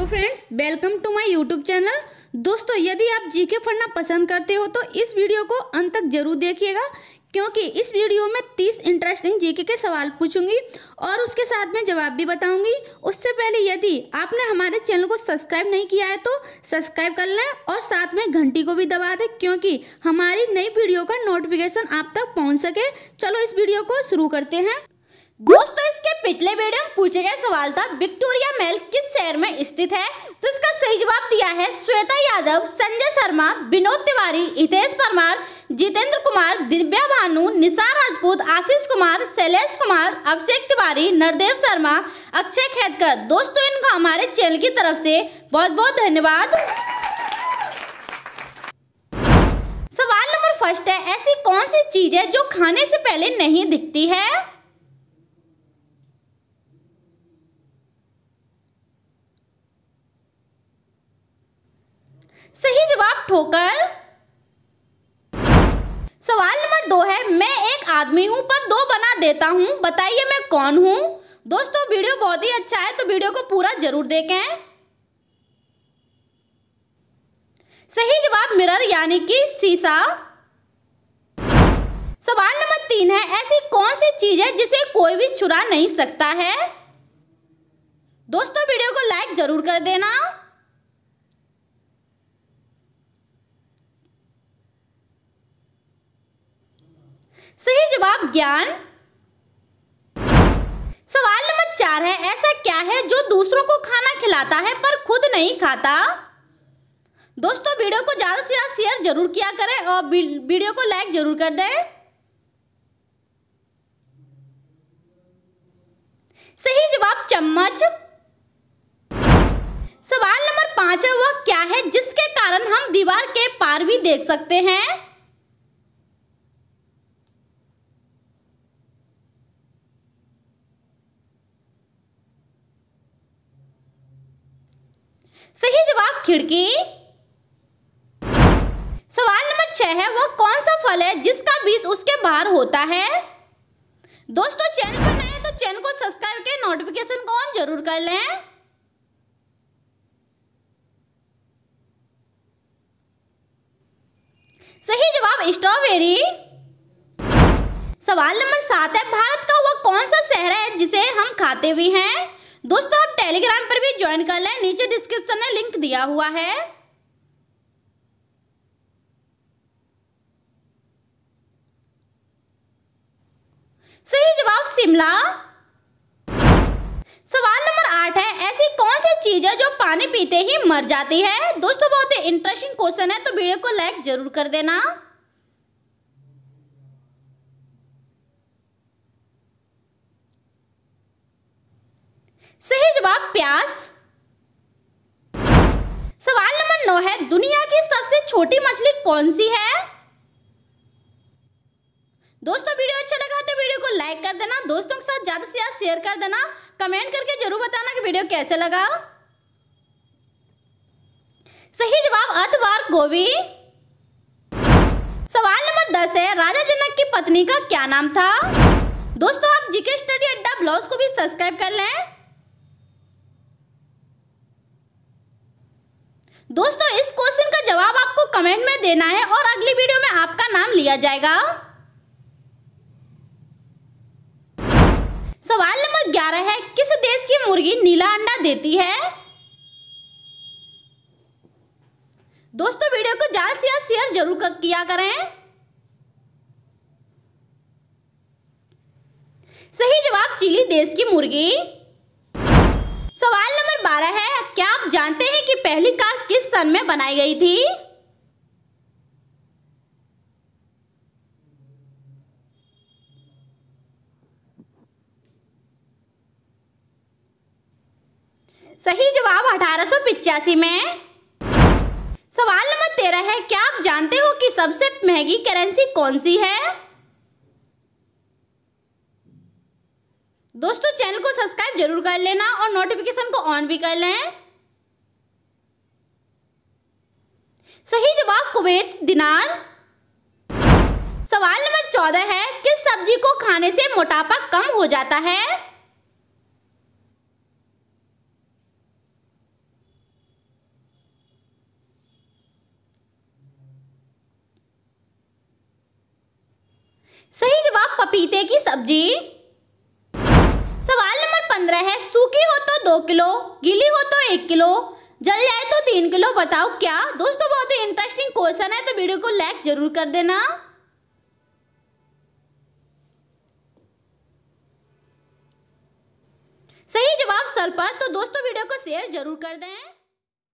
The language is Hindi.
hello friends welcome to my YouTube channel दोस्तों यदि आप जीके पढ़ना पसंद करते हो तो इस वीडियो को अंत तक जरूर देखिएगा क्योंकि इस वीडियो में तीस इंटरेस्टिंग जीके के सवाल पूछूंगी और उसके साथ में जवाब भी बताऊंगी उससे पहले यदि आपने हमारे चैनल को सब्सक्राइब नहीं किया है तो सब्सक्राइब कर लें और साथ में घंटी को भी दबा दें क्योंकि हमारी नई वीडियो का नोटिफिकेशन आप तक पहुँच सके चलो इस वीडियो को शुरू करते हैं दोस्तों इसके पिछले वीडियो में पूछे गए सवाल था विक्टोरिया मेल किस शहर में स्थित है तो इसका सही जवाब दिया है श्वेता यादव संजय शर्मा विनोद तिवारी हितेश परमार जितेंद्र कुमार दिव्या भानु निशा राजपूत आशीष कुमार शैलेश कुमार अभिषेक तिवारी नरदेव शर्मा अक्षय खेतकर दोस्तों इनका हमारे चैनल की तरफ से बहुत बहुत धन्यवाद सवाल नंबर फर्स्ट है ऐसी कौन सी चीज है जो खाने से पहले नहीं दिखती है सही जवाब ठोकर सवाल नंबर दो है मैं एक आदमी हूँ पर दो बना देता हूँ बताइए मैं कौन हूँ दोस्तों वीडियो बहुत ही अच्छा है तो वीडियो को पूरा जरूर देखें सही जवाब मिरर यानी कि शीशा सवाल नंबर तीन है ऐसी कौन सी चीज है जिसे कोई भी चुरा नहीं सकता है दोस्तों वीडियो को लाइक जरूर कर देना सही जवाब ज्ञान सवाल नंबर चार है ऐसा क्या है जो दूसरों को खाना खिलाता है पर खुद नहीं खाता दोस्तों वीडियो को ज़्यादा से ज़्यादा शेयर जरूर किया करें और वीडियो को लाइक जरूर कर दें सही जवाब चम्मच सवाल नंबर पांच है वह क्या है जिसके कारण हम दीवार के पार भी देख सकते हैं सही जवाब खिड़की सवाल नंबर छह है वह कौन सा फल है जिसका बीज उसके बाहर होता है दोस्तों चैनल पर नए तो चैनल को सब्सक्राइब करके नोटिफिकेशन को ऑन जरूर कर लें सही जवाब स्ट्रॉबेरी सवाल नंबर सात है भारत का वह कौन सा शहर है जिसे हम खाते भी हैं दोस्तों आप टेलीग्राम पर भी ज्वाइन कर लें नीचे डिस्क्रिप्शन में लिंक दिया हुआ है सही जवाब शिमला सवाल नंबर आठ है ऐसी कौन सी चीज है जो पानी पीते ही मर जाती है दोस्तों बहुत ही इंटरेस्टिंग क्वेश्चन है तो वीडियो को लाइक जरूर कर देना सही जवाब प्यास सवाल नंबर नौ है दुनिया की सबसे छोटी मछली कौन सी है दोस्तों वीडियो अच्छा लगा तो वीडियो को लाइक कर देना दोस्तों के साथ ज़्यादा से ज़्यादा शेयर कर देना कमेंट करके जरूर बताना कि वीडियो कैसे लगा सही जवाब अथवार गोभी सवाल नंबर दस है राजा जनक की पत्नी का क्या नाम था दोस्तों आप जीके स्टडी अड्डा ब्लॉग को भी सब्सक्राइब कर लें दोस्तों इस क्वेश्चन का जवाब आपको कमेंट में देना है और अगली वीडियो में आपका नाम लिया जाएगा सवाल नंबर ग्यारह है किस देश की मुर्गी नीला अंडा देती है दोस्तों वीडियो को ज्यादा से ज्यादा शेयर जरूर किया करें सही जवाब चिली देश की मुर्गी 12 है क्या आप जानते हैं कि पहली कार किस सन में बनाई गई थी सही जवाब अठारह में सवाल नंबर तेरह है क्या आप जानते हो कि सबसे महंगी करेंसी कौन सी है दोस्तों चैनल को सब्सक्राइब जरूर कर लेना और नोटिफिकेशन को ऑन भी कर लें सही जवाब कुवैत दिनार सवाल नंबर चौदह है किस सब्जी को खाने से मोटापा कम हो जाता है सही जवाब पपीते की सब्जी पंद्रह है सूखी हो तो दो किलो गीली हो तो एक किलो जल जाए तो तीन किलो बताओ क्या दोस्तों बहुत ही इंटरेस्टिंग क्वेश्चन है तो वीडियो को लाइक जरूर कर देना सही जवाब पर तो दोस्तों वीडियो को शेयर जरूर कर दें